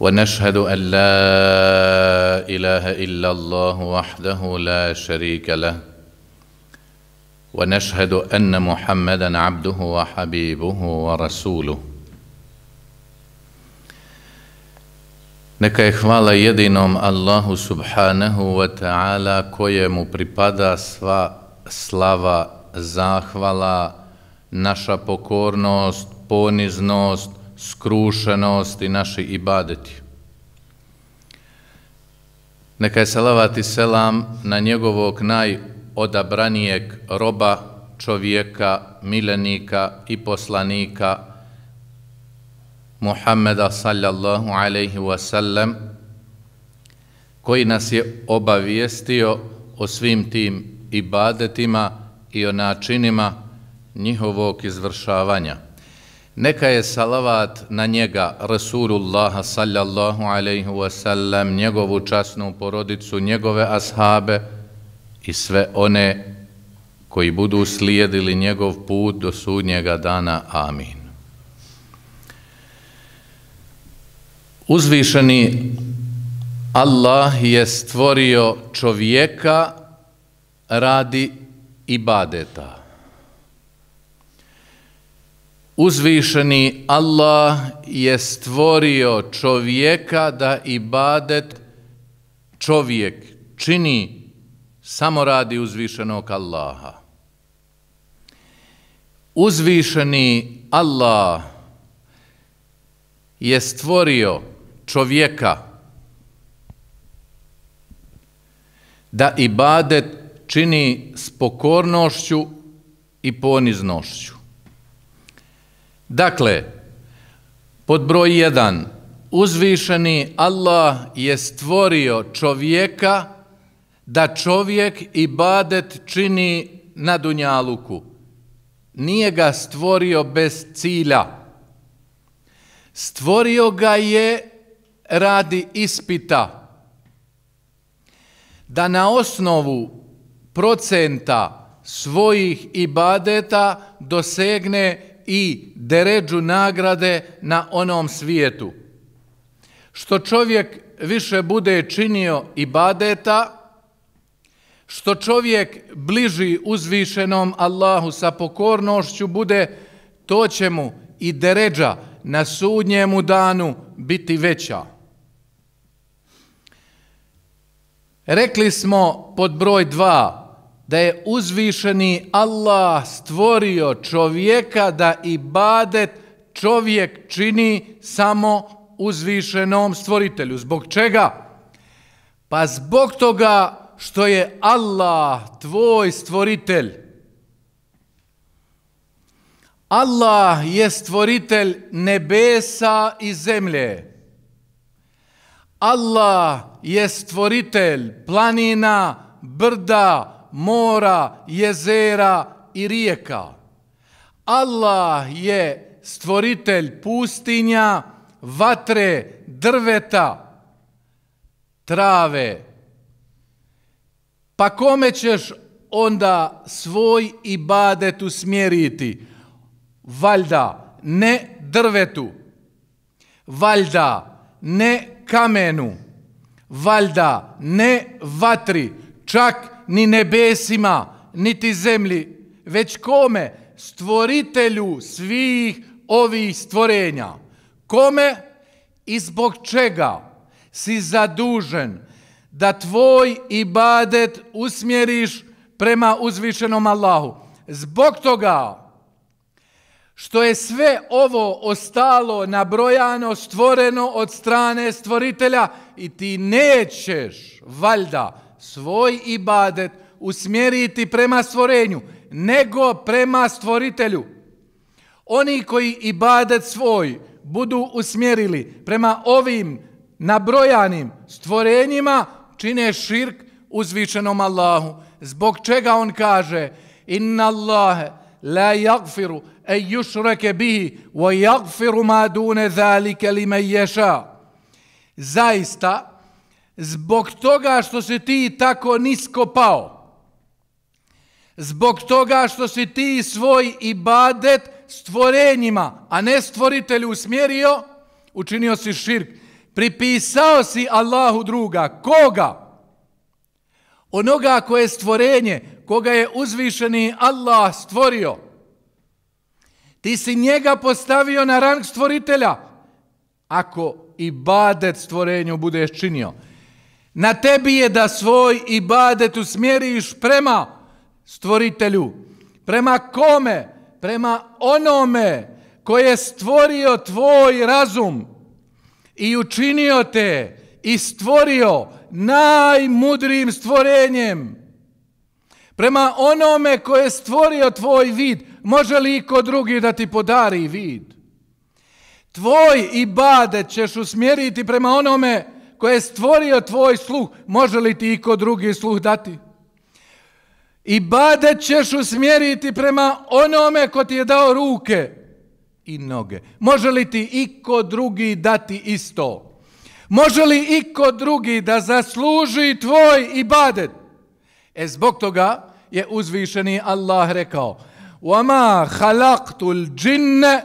ونشهد أن لا إله إلا الله وحده لا شريك له ونشهد أن محمدا عبده وحبيبه ورسوله Neka je hvala jedinom Allahu subhanahu wa ta'ala kojemu pripada sva slava, zahvala, naša pokornost, poniznost, skrušenosti naši ibadeti. Neka je salavati selam na njegovog najodabranijeg roba, čovjeka, milenika i poslanika Muhammeda sallallahu alaihi wa sallam koji nas je obavijestio o svim tim ibadetima i o načinima njihovog izvršavanja. Neka je salavat na njega Rasulullah sallallahu alaihi wa sallam, njegovu časnu porodicu, njegove ashabe i sve one koji budu slijedili njegov put do sudnjega dana. Amin. Uzvišeni Allah je stvorio čovjeka radi ibadeta. Uzvišeni Allah je stvorio čovjeka da ibadet čovjek čini samo radi uzvišenog Allaha. Uzvišeni Allah je stvorio čovjeka da ibadet čini s i poniznošću. Dakle, pod broj 1, uzvišeni Allah je stvorio čovjeka da čovjek i badet čini na dunjaluku. Nije ga stvorio bez cilja. Stvorio ga je radi ispita da na osnovu procenta svojih ibadeta dosegne i deređu nagrade na onom svijetu. Što čovjek više bude činio i badeta, što čovjek bliži uzvišenom Allahu sa pokornošću bude, to će mu i deređa na sudnjemu danu biti veća. Rekli smo pod broj dva, da je uzvišeni Allah stvorio čovjeka da ibadet čovjek čini samo uzvišenom stvoritelju. Zbog čega? Pa zbog toga što je Allah tvoj stvoritelj. Allah je stvoritelj nebesa i zemlje. Allah je stvoritelj planina, brda, brda, mora, jezera i rijeka. Allah je stvoritelj pustinja, vatre, drveta, trave. Pa kome ćeš onda svoj ibadet usmjeriti? Valjda ne drvetu, valjda ne kamenu, valjda ne vatri, čak ne ni nebesima, niti zemlji, već kome? Stvoritelju svih ovih stvorenja. Kome i zbog čega si zadužen da tvoj ibadet usmjeriš prema uzvišenom Allahu? Zbog toga što je sve ovo ostalo nabrojano, stvoreno od strane stvoritelja i ti nećeš, valjda, svoj ibadet usmjeriti prema stvorenju, nego prema stvoritelju. Oni koji ibadet svoj budu usmjerili prema ovim nabrojanim stvorenjima, čine širk uzvičenom Allahu. Zbog čega on kaže, inna Allahe la jagfiru e jušreke bihi, wa jagfiru madune zalike li me ješa. Zaista, zbog toga što si ti tako nisko pao, zbog toga što si ti svoj ibadet stvorenjima, a ne stvoritelju usmjerio, učinio si širk, pripisao si Allahu druga, koga? Onoga koje je stvorenje, koga je uzvišeni Allah stvorio. Ti si njega postavio na rang stvoritelja, ako i badet stvorenju budeš činio. Na tebi je da svoj ibadet usmjeriš prema stvoritelju. Prema kome? Prema onome koje je stvorio tvoj razum i učinio te i stvorio najmudrijim stvorenjem. Prema onome koje je stvorio tvoj vid, može li iko drugi da ti podari vid? Tvoj ibadet ćeš usmjeriti prema onome koje je stvorio tvoj sluh, može li ti iko drugi sluh dati? I bade ćeš usmjeriti prema onome ko ti je dao ruke i noge. Može li ti iko drugi dati isto? Može li iko drugi da zasluži tvoj i badet? E zbog toga je uzvišeni Allah rekao وَمَا خَلَقْتُ الْجِنَّ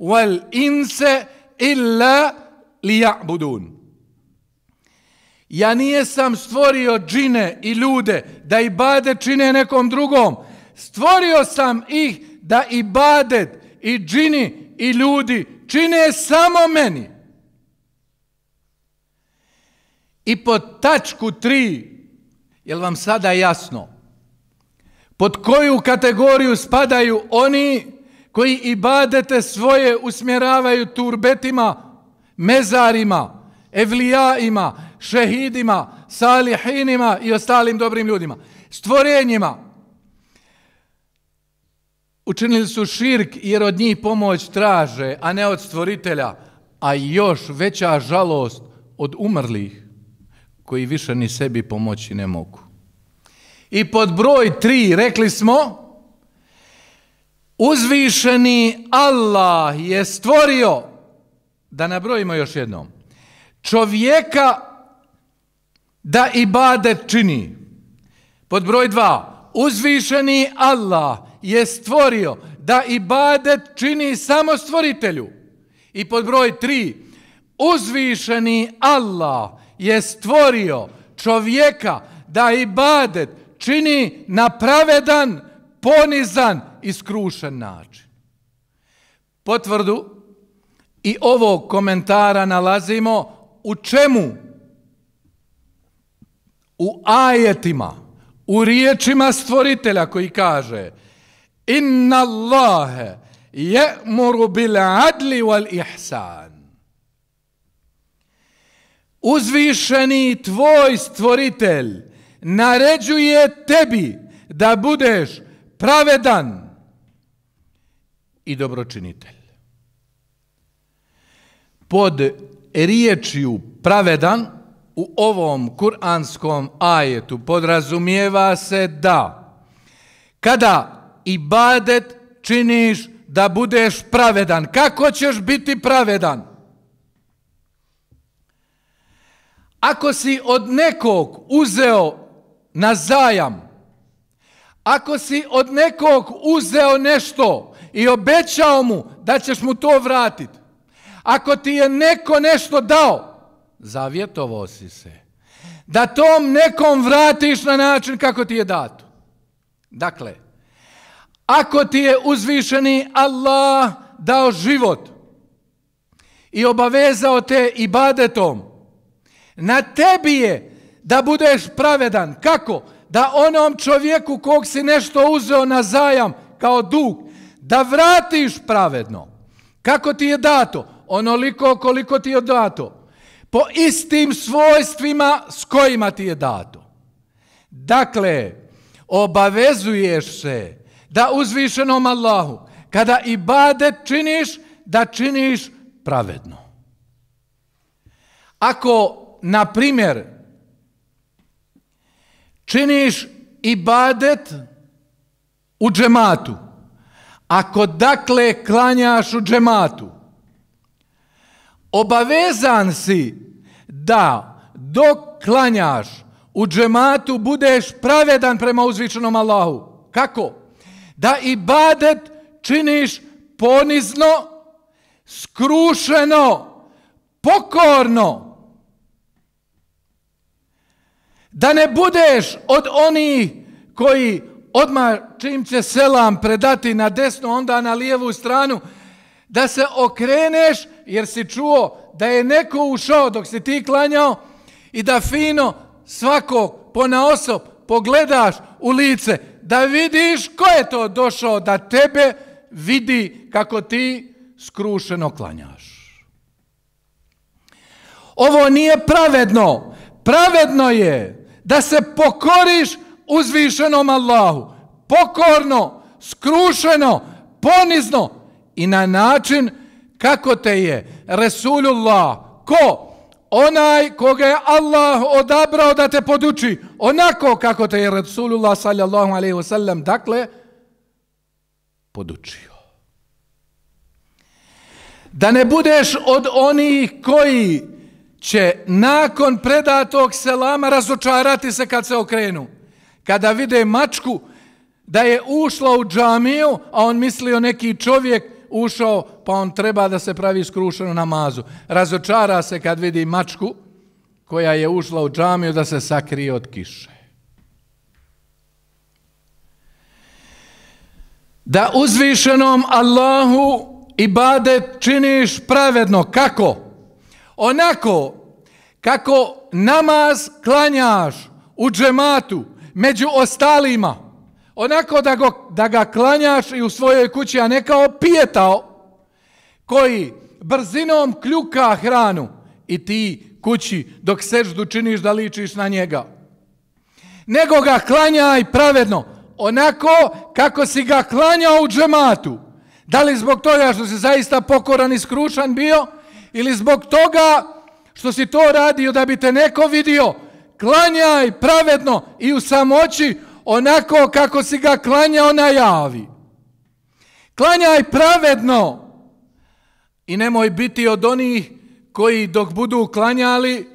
وَالْإِنْسَ إِلَّا لِيَعْبُدُونَ Ja sam stvorio džine i ljude da i bade čine nekom drugom. Stvorio sam ih da i bade i džini i ljudi čine samo meni. I pod tačku tri, jel vam sada jasno, pod koju kategoriju spadaju oni koji i badete svoje usmjeravaju turbetima, mezarima, evlijaima, šehidima, salihinima i ostalim dobrim ljudima, stvorenjima. Učinili su širk jer od njih pomoć traže, a ne od stvoritelja, a još veća žalost od umrlih koji više ni sebi pomoći ne mogu. I pod broj tri rekli smo uzvišeni Allah je stvorio da nabrojimo još jednom čovjeka da ibadet čini. Pod broj dva, uzvišeni Allah je stvorio da ibadet čini samo stvoritelju. I pod broj tri, uzvišeni Allah je stvorio čovjeka da ibadet čini na pravedan, ponizan i skrušen način. Potvrdu i ovog komentara nalazimo u čemu u ajetima, u riječima stvoritelja koji kaže Inna Allahe je moru bil adli wal ihsan. Uzvišeni tvoj stvoritelj naređuje tebi da budeš pravedan i dobročinitelj. Pod riječju pravedan, u ovom kuranskom ajetu podrazumijeva se da kada ibadet činiš da budeš pravedan, kako ćeš biti pravedan? Ako si od nekog uzeo na zajam, ako si od nekog uzeo nešto i obećao mu da ćeš mu to vratiti, ako ti je neko nešto dao, zavjetovao si se, da tom nekom vratiš na način kako ti je dato. Dakle, ako ti je uzvišeni Allah dao život i obavezao te ibadetom, na tebi je da budeš pravedan. Kako? Da onom čovjeku kog si nešto uzeo na zajam kao dug, da vratiš pravedno. Kako ti je dato? Onoliko koliko ti je dato po istim svojstvima s kojima ti je dato. Dakle, obavezuješ se da uzvišenom Allahu, kada i bade činiš, da činiš pravedno. Ako, na primjer, činiš i badet u džematu, ako dakle klanjaš u džematu, obavezan si da dok klanjaš u džematu budeš pravedan prema uzvičenom Allahu. Kako? Da i badet činiš ponizno, skrušeno, pokorno. Da ne budeš od onih koji odmah čim će selam predati na desnu, onda na lijevu stranu, da se okreneš jer si čuo da je neko ušao dok si ti klanjao i da fino svakog osob pogledaš u lice da vidiš ko je to došao da tebe vidi kako ti skrušeno klanjaš. Ovo nije pravedno. Pravedno je da se pokoriš uzvišenom Allahu. Pokorno, skrušeno, ponizno i na način kako te je Resulullah, ko? Onaj koga je Allah odabrao da te poduči, onako kako te je Resulullah sallallahu alaihi wasallam, dakle, podučio. Da ne budeš od onih koji će nakon predatog selama razočarati se kad se okrenu. Kada vide mačku da je ušla u džamiju, a on mislio neki čovjek ušao, pa on treba da se pravi skrušeno namazu. Razočara se kad vidi mačku koja je ušla u džamiju da se sakrije od kiše. Da uzvišenom Allahu ibade činiš pravedno. Kako? Onako kako namaz klanjaš u džematu među ostalima – Onako da, go, da ga klanjaš i u svojoj kući, a ne kao pijetao koji brzinom kljuka hranu i ti kući dok seždu činiš da ličiš na njega. Nego ga klanjaj pravedno, onako kako si ga klanjao u džematu. Da li zbog toga što si zaista pokoran i skrušan bio ili zbog toga što si to radio da bi te neko vidio, klanjaj pravedno i u samoći, onako kako si ga klanjao na javi. Klanjaj pravedno i nemoj biti od onih koji dok budu klanjali,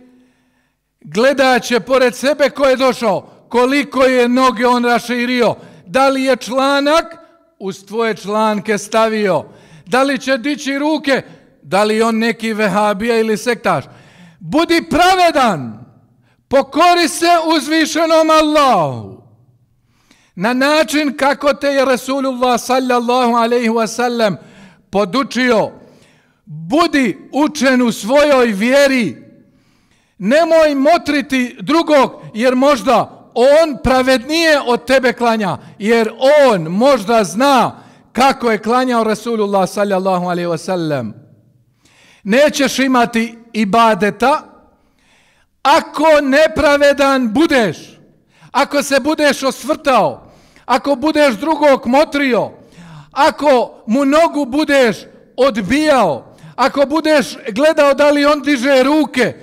gledaće pored sebe ko je došao, koliko je noge on raširio, da li je članak uz tvoje članke stavio, da li će dići ruke, da li on neki vehabija ili sektaš. Budi pravedan, pokori se uzvišenom Allahu na način kako te je Resulullah sallallahu alaihi wasallam podučio budi učen u svojoj vjeri nemoj motriti drugog jer možda on pravednije od tebe klanja jer on možda zna kako je klanjao Resulullah sallallahu alaihi wasallam nećeš imati ibadeta ako nepravedan budeš ako se budeš osvrtao ako budeš drugog motrio, ako mu nogu budeš odbijao, ako budeš gledao da li on diže ruke,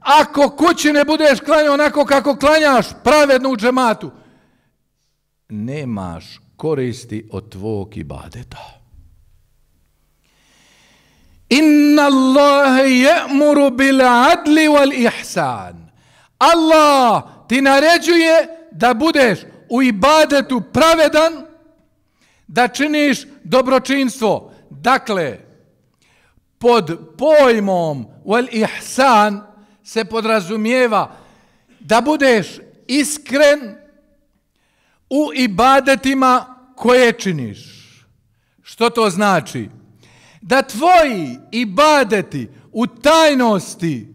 ako kući ne budeš klanjao onako kako klanjaš pravednu džematu, nemaš koristi od tvog ibadeta. Inna Allah je'muru bil adli wal ihsan. Allah ti naređuje da budeš u ibadetu pravedan da činiš dobročinstvo. Dakle, pod pojmom wal ihsan se podrazumijeva da budeš iskren u ibadetima koje činiš. Što to znači? Da tvoji ibadeti u tajnosti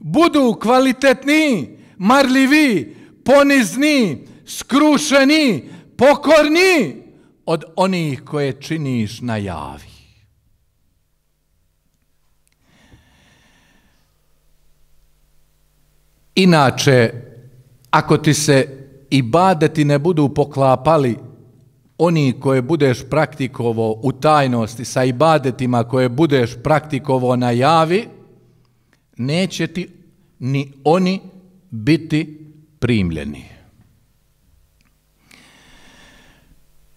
budu kvalitetniji, marljiviji, ponizniji, skrušeni, pokorni od onih koje činiš na javi. Inače, ako ti se i badeti ne budu poklapali oni koje budeš praktikovo u tajnosti sa ibadetima koje budeš praktikovo na javi, neće ti ni oni biti primljeni.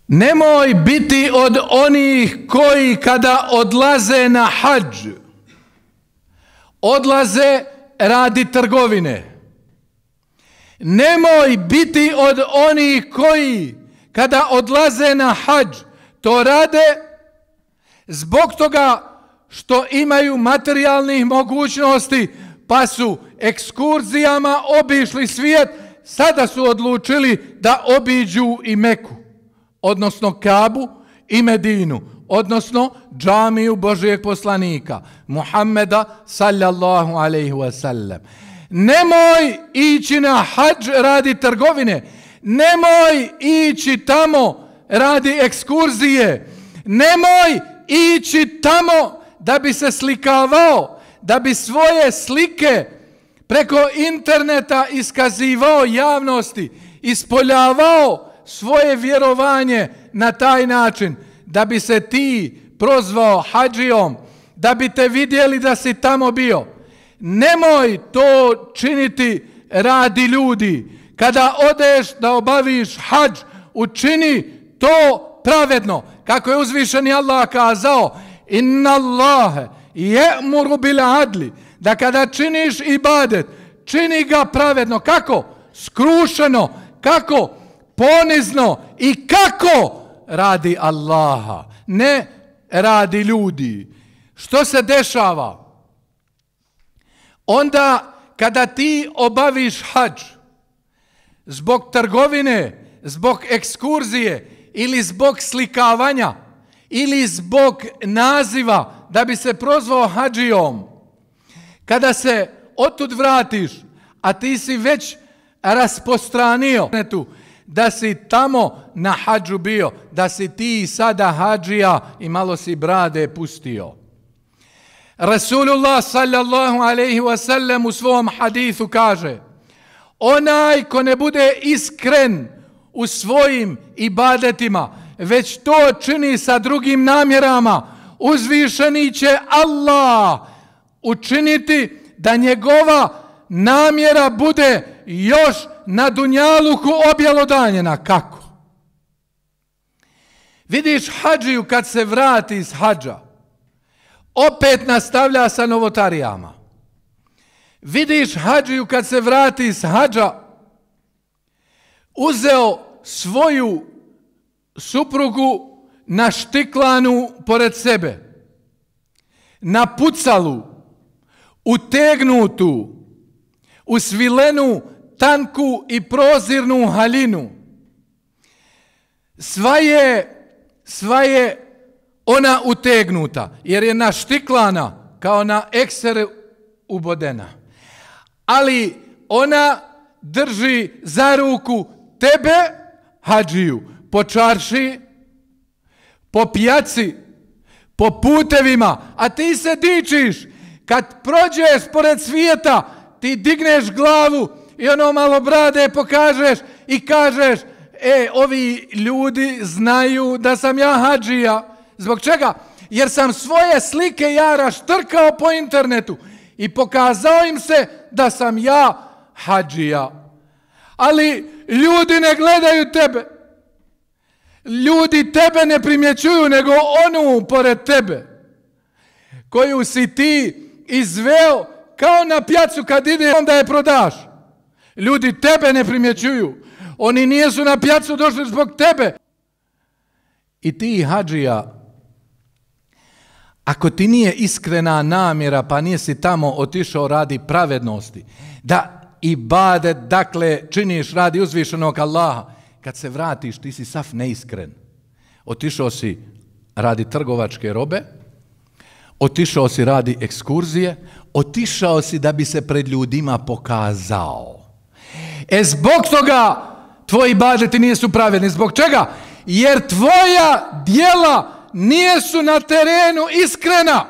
Nemoj biti od onih koji kada odlaze na hađ, odlaze radi trgovine. Nemoj biti od onih koji kada odlaze na hađ, to rade zbog toga što imaju materijalnih mogućnosti, pa su ekskurzijama obišli svijet, sada su odlučili da obiđu i Meku odnosno Kabu i Medinu, odnosno džamiju Božijeg poslanika, Muhammeda sallallahu alaihi wa sallam. Nemoj ići na hađ radi trgovine, nemoj ići tamo radi ekskurzije, nemoj ići tamo da bi se slikavao, da bi svoje slike preko interneta iskazivao javnosti, ispoljavao javnosti, svoje vjerovanje na taj način da bi se ti prozvao hađijom, da bi te vidjeli da si tamo bio. Nemoj to činiti radi ljudi. Kada odeš da obaviš hađ, učini to pravedno. Kako je uzvišeni Allah kazao, inna Allahe je muru bil adli, da kada činiš ibadet, čini ga pravedno. Kako? Skrušeno. Kako? Kako? ponizno i kako radi Allaha, ne radi ljudi. Što se dešava? Onda kada ti obaviš hađ zbog trgovine, zbog ekskurzije ili zbog slikavanja ili zbog naziva da bi se prozvao hađijom, kada se otud vratiš, a ti si već raspostranio, da si tamo na hađu bio, da si ti sada hađija i malo si brade pustio. Rasulullah sallallahu alaihi wa sallam u svom hadithu kaže onaj ko ne bude iskren u svojim ibadetima, već to čini sa drugim namjerama, uzvišeni će Allah učiniti da njegova namjera bude još na dunjaluku objelodanjena. Kako? Vidiš hađiju kad se vrati iz hađa, opet nastavlja sa novotarijama. Vidiš hađiju kad se vrati iz hađa, uzeo svoju suprugu na štiklanu pored sebe, na pucalu, utegnutu, usvilenu, tanku i prozirnu halinu. Sva je, sva je ona utegnuta, jer je naštiklana kao na ekser ubodena. Ali ona drži za ruku tebe, hađiju, po čarši, po pijaci, po putevima, a ti se dičiš. Kad prođeš pored svijeta, ti digneš glavu, i ono malo brade pokažeš i kažeš e, ovi ljudi znaju da sam ja hađija. Zbog čega? Jer sam svoje slike ja raštrkao po internetu i pokazao im se da sam ja hađija. Ali ljudi ne gledaju tebe. Ljudi tebe ne primjećuju, nego onu pored tebe, koju si ti izveo kao na pjacu kad ide onda je prodaš. Ljudi tebe ne primjećuju. Oni nijesu na pjacu došli zbog tebe. I ti, i hađija, ako ti nije iskrena namjera, pa nijesi tamo otišao radi pravednosti, da i bade, dakle, činiš radi uzvišenog Allaha, kad se vratiš, ti si sav neiskren. Otišao si radi trgovačke robe, otišao si radi ekskurzije, otišao si da bi se pred ljudima pokazao. E zbog toga tvoji badeti nisu pravedni. Zbog čega? Jer tvoja dijela nisu na terenu iskrena.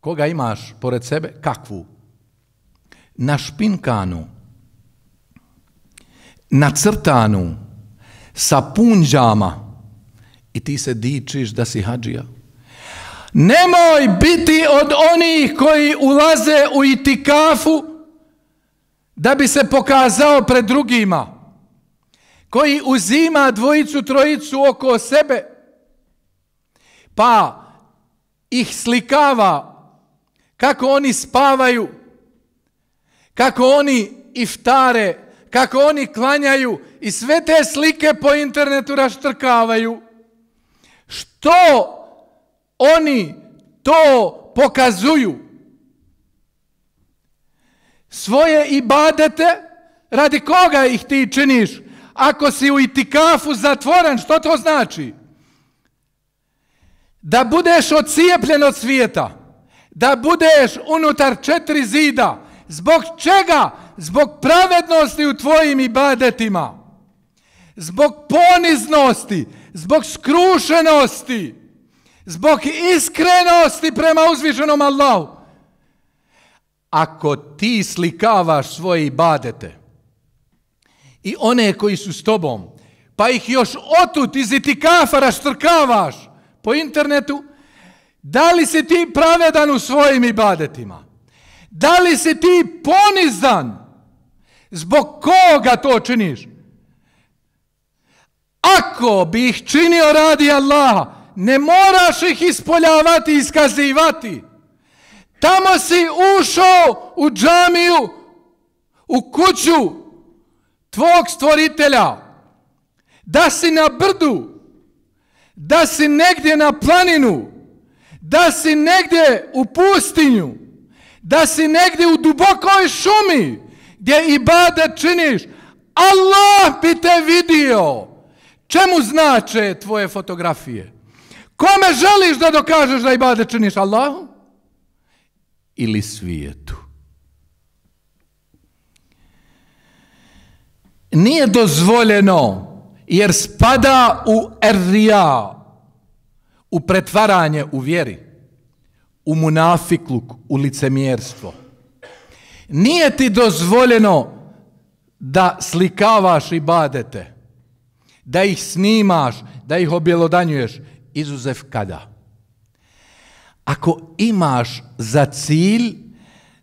Koga imaš pored sebe? Kakvu? Na špinkanu, na crtanu, sa punđama i ti se dičiš da si hađija. Nemoj biti od onih koji ulaze u itikafu da bi se pokazao pred drugima, koji uzima dvojicu, trojicu oko sebe, pa ih slikava kako oni spavaju, kako oni iftare, kako oni klanjaju i sve te slike po internetu raštrkavaju. Što oni to pokazuju? Pokazuju svoje ibadete, radi koga ih ti činiš? Ako si u itikafu zatvoren, što to znači? Da budeš ocijepljen od svijeta, da budeš unutar četiri zida, zbog čega? Zbog pravednosti u tvojim ibadetima, zbog poniznosti, zbog skrušenosti, zbog iskrenosti prema uzvišenom Allahu ako ti slikavaš svoje ibadete i one koji su s tobom, pa ih još otut iz itikafara štrkavaš po internetu, da li si ti pravedan u svojim ibadetima? Da li si ti ponizan? Zbog koga to činiš? Ako bi ih činio radi Allaha, ne moraš ih ispoljavati i iskazivati. Tamo si ušao u džamiju, u kuću tvog stvoritelja. Da si na brdu, da si negdje na planinu, da si negdje u pustinju, da si negdje u dubokoj šumi gdje i bade činiš, Allah bi te vidio. Čemu znače tvoje fotografije? Kome želiš da dokažeš da i bade činiš Allahu? ili svijetu. Nije dozvoljeno jer spada u erija, u pretvaranje u vjeri, u munafikluk, u licemjerstvo. Nije ti dozvoljeno da slikavaš i badete, da ih snimaš, da ih objelodanjuješ, izuzev kada? Kada? ako imaš za cilj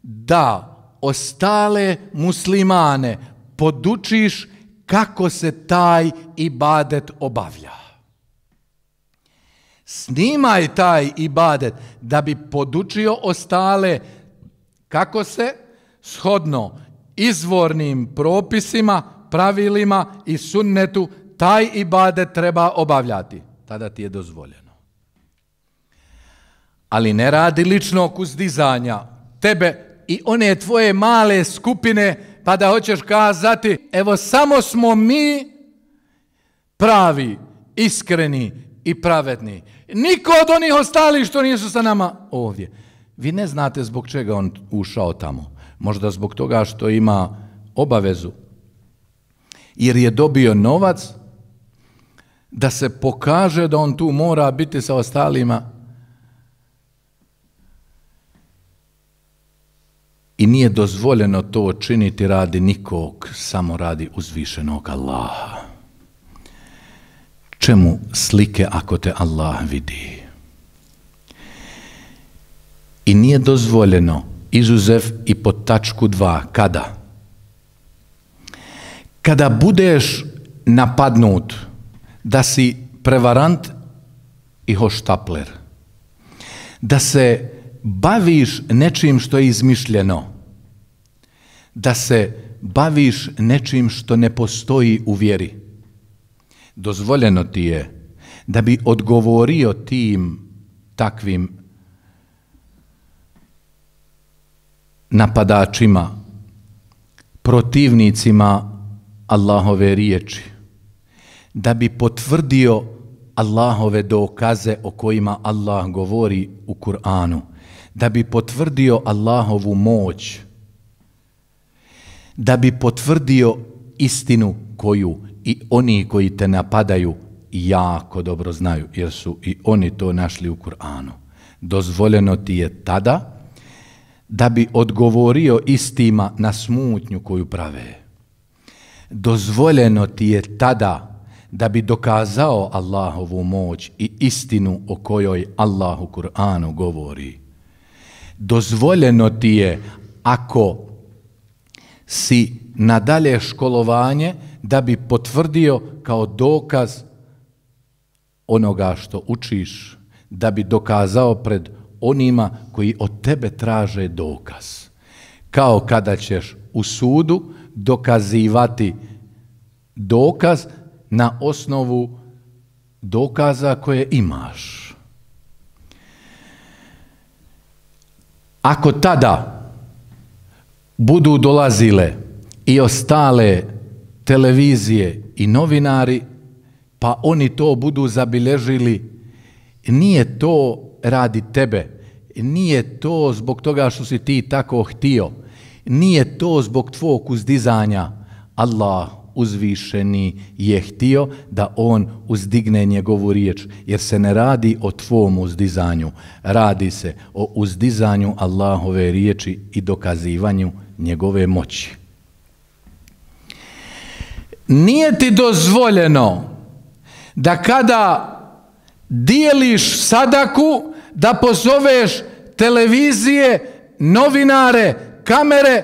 da ostale muslimane podučiš kako se taj ibadet obavlja. Snimaj taj ibadet da bi podučio ostale kako se shodno izvornim propisima, pravilima i sunnetu taj ibadet treba obavljati. Tada ti je dozvoljeno ali ne radi ličnog uzdizanja tebe i one tvoje male skupine pa da hoćeš kazati evo samo smo mi pravi, iskreni i pravedni. Niko od onih ostali što nisu sa nama ovdje. Vi ne znate zbog čega on ušao tamo. Možda zbog toga što ima obavezu. Jer je dobio novac da se pokaže da on tu mora biti sa ostalima i nije dozvoljeno to činiti radi nikog, samo radi uzvišenog Allaha. Čemu slike ako te Allah vidi? I nije dozvoljeno, izuzev i po tačku dva, kada? Kada budeš napadnut da si prevarant i hoštapler, da se baviš nečim što je izmišljeno – da se baviš nečim što ne postoji u vjeri. Dozvoljeno ti je da bi odgovorio tim takvim napadačima, protivnicima Allahove riječi, da bi potvrdio Allahove dokaze o kojima Allah govori u Kur'anu, da bi potvrdio Allahovu moć, da bi potvrdio istinu koju i oni koji te napadaju jako dobro znaju, jer su i oni to našli u Kur'anu. Dozvoljeno ti je tada da bi odgovorio istima na smutnju koju prave. Dozvoljeno ti je tada da bi dokazao Allahovu moć i istinu o kojoj Allah u Kur'anu govori. Dozvoljeno ti je ako si na dalje školovanje da bi potvrdio kao dokaz onoga što učiš, da bi dokazao pred onima koji od tebe traže dokaz. Kao kada ćeš u sudu dokazivati dokaz na osnovu dokaza koje imaš. Ako tada budu dolazile i ostale televizije i novinari, pa oni to budu zabilježili, nije to radi tebe, nije to zbog toga što si ti tako htio, nije to zbog tvog uzdizanja. Allah uzvišeni je htio da on uzdigne njegovu riječ, jer se ne radi o tvom uzdizanju, radi se o uzdizanju Allahove riječi i dokazivanju njegove moći. Nije ti dozvoljeno da kada dijeliš sadaku, da pozoveš televizije, novinare, kamere,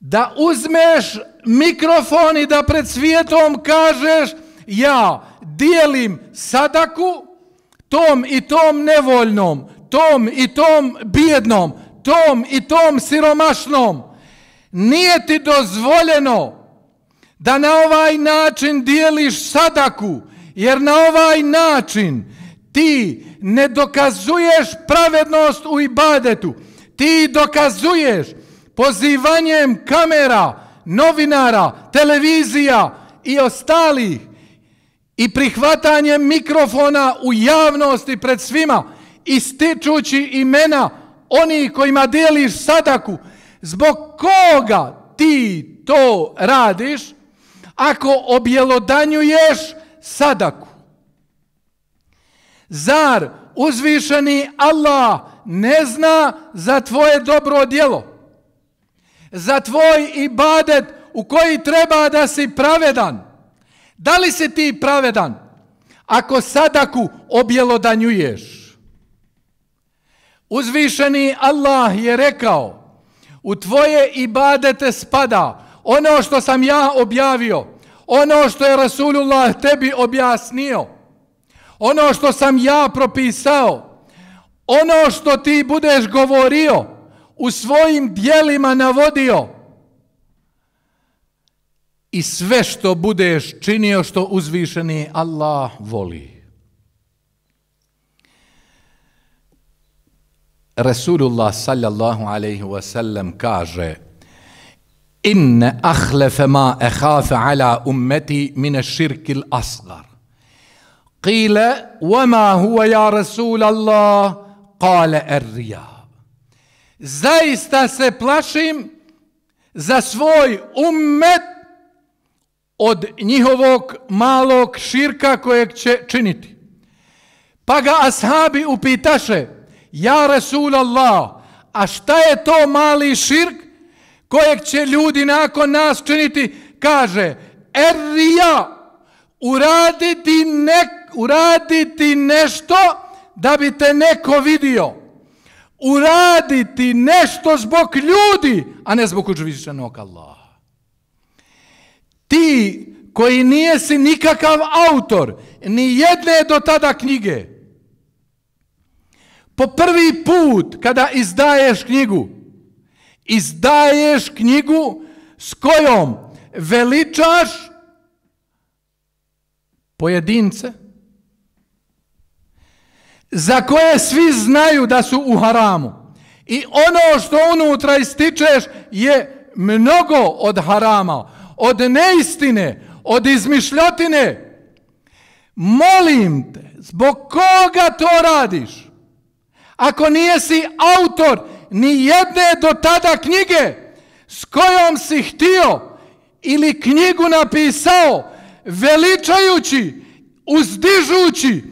da uzmeš mikrofon i da pred svijetom kažeš ja dijelim sadaku tom i tom nevoljnom, tom i tom bjednom, tom i tom siromašnom nije ti dozvoljeno da na ovaj način dijeliš sadaku, jer na ovaj način ti ne dokazuješ pravednost u ibadetu, ti dokazuješ pozivanjem kamera, novinara, televizija i ostalih i prihvatanjem mikrofona u javnosti pred svima ističući imena imena oni kojima dijeliš sadaku, zbog koga ti to radiš, ako objelodanjuješ sadaku? Zar uzvišeni Allah ne zna za tvoje dobro djelo? Za tvoj ibadet u koji treba da si pravedan? Da li si ti pravedan ako sadaku objelodanjuješ? Uzvišeni Allah je rekao, u tvoje ibadete spada ono što sam ja objavio, ono što je Rasulullah tebi objasnio, ono što sam ja propisao, ono što ti budeš govorio, u svojim dijelima navodio i sve što budeš činio što uzvišeni Allah voli. Rasulullah sallallahu alaihi wa sallam kaže Inne ahlefe ma ehafe ala ummeti mine shirkil asgar. Qile, wa ma huwa ya Rasulallah, kale erria. Zaista se plašim za svoj ummet od njihovog malog širka kojeg će činiti. Pa ga ashabi upitaše, Ja Resul Allah, a šta je to mali širk kojeg će ljudi nakon nas činiti? Kaže, Erija, uraditi, ne, uraditi nešto da bi te neko vidio. Uraditi nešto zbog ljudi, a ne zbog uđevišćanog Allah. Ti koji nije si nikakav autor ni jedne do tada knjige, Po prvi put kada izdaješ knjigu, izdaješ knjigu s kojom veličaš pojedince za koje svi znaju da su u haramu. I ono što unutra ističeš je mnogo od harama, od neistine, od izmišljotine. Molim te, zbog koga to radiš? ako nije autor ni jedne do tada knjige s kojom si htio ili knjigu napisao veličajući, uzdižući,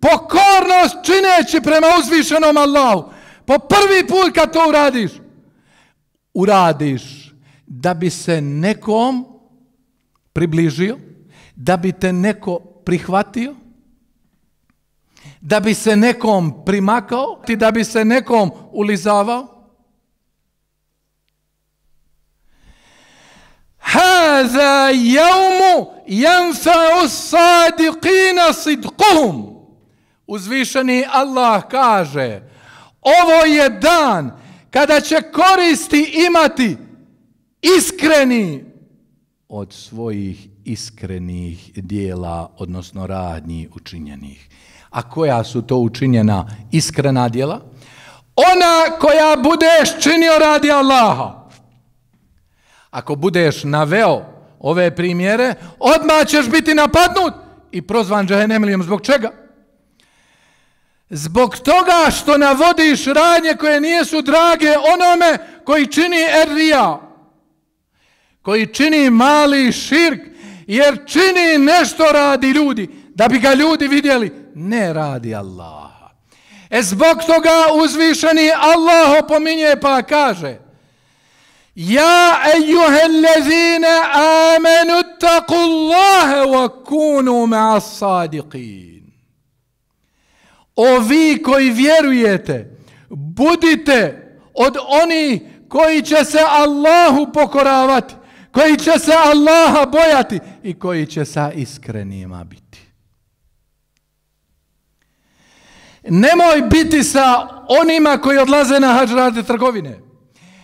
pokornost čineći prema uzvišenom Allahu. Po prvi put kad to uradiš, uradiš da bi se nekom približio, da bi te neko prihvatio, da bi se nekom primakao ti da bi se nekom ulizavao? Haza jaumu jenfa'u sadiqina sidquhum. Uzvišeni Allah kaže, ovo je dan kada će koristi imati iskreni od svojih iskrenih dijela, odnosno radnji učinjenih a koja su to učinjena iskrena djela, ona koja budeš činio radi Allaha. Ako budeš naveo ove primjere, odmah ćeš biti napadnut i prozvan džahenemlijom. Zbog čega? Zbog toga što navodiš radnje koje nije su drage onome koji čini errija, koji čini mali širk, jer čini nešto radi ljudi, da bi ga ljudi vidjeli, ne radi Allah. E zbog toga uzvišeni Allah opominje pa kaže Ja ejuhellezine amenu takullahe wa kunu ma sadiqin. O vi koji vjerujete, budite od oni koji će se Allahu pokoravati, koji će se Allaha bojati i koji će sa iskrenima biti. Nemoj biti sa onima koji odlaze na hađ radi trgovine.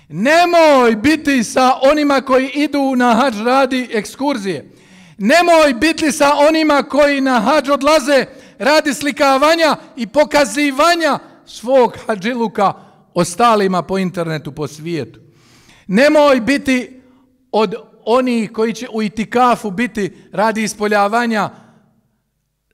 Nemoj biti sa onima koji idu na hađ radi ekskurzije. Nemoj biti sa onima koji na hađ odlaze radi slikavanja i pokazivanja svog hađiluka ostalima po internetu, po svijetu. Nemoj biti od oni koji će u itikafu biti radi ispoljavanja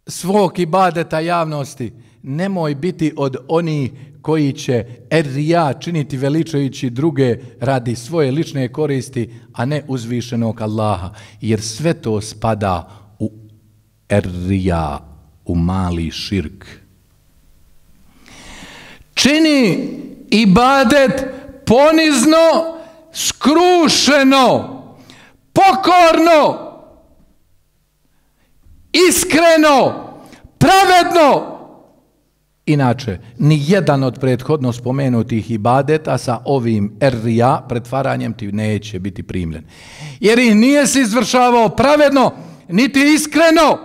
svog ibadeta javnosti nemoj biti od oni koji će er ja činiti veličajući druge radi svoje lične koristi, a ne uzvišenog Allaha, jer sve to spada u er ja, u mali širk. Čini ibadet ponizno, skrušeno, pokorno, iskreno, pravedno, Inače, ni jedan od prethodno spomenutih ibadeta sa ovim rija pretvaranjem ti neće biti primljen. Jer ih nije si izvršavao pravedno, niti iskreno.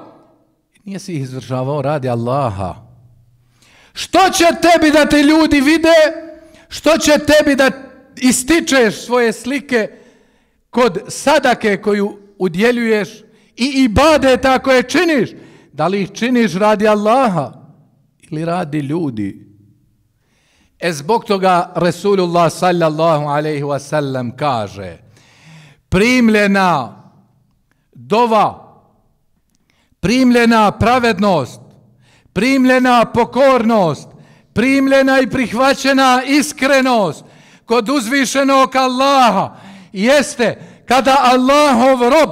Nije si ih izvršavao radi Allaha. Što će tebi da te ljudi vide? Što će tebi da ističeš svoje slike kod sadake koju udjeljuješ i ibadeta koje činiš? Da li ih činiš radi Allaha? ili radi ljudi. E zbog toga Resulullah sallallahu alaihi wa sallam kaže primljena dova, primljena pravednost, primljena pokornost, primljena i prihvaćena iskrenost kod uzvišenog Allaha jeste kada Allahov rob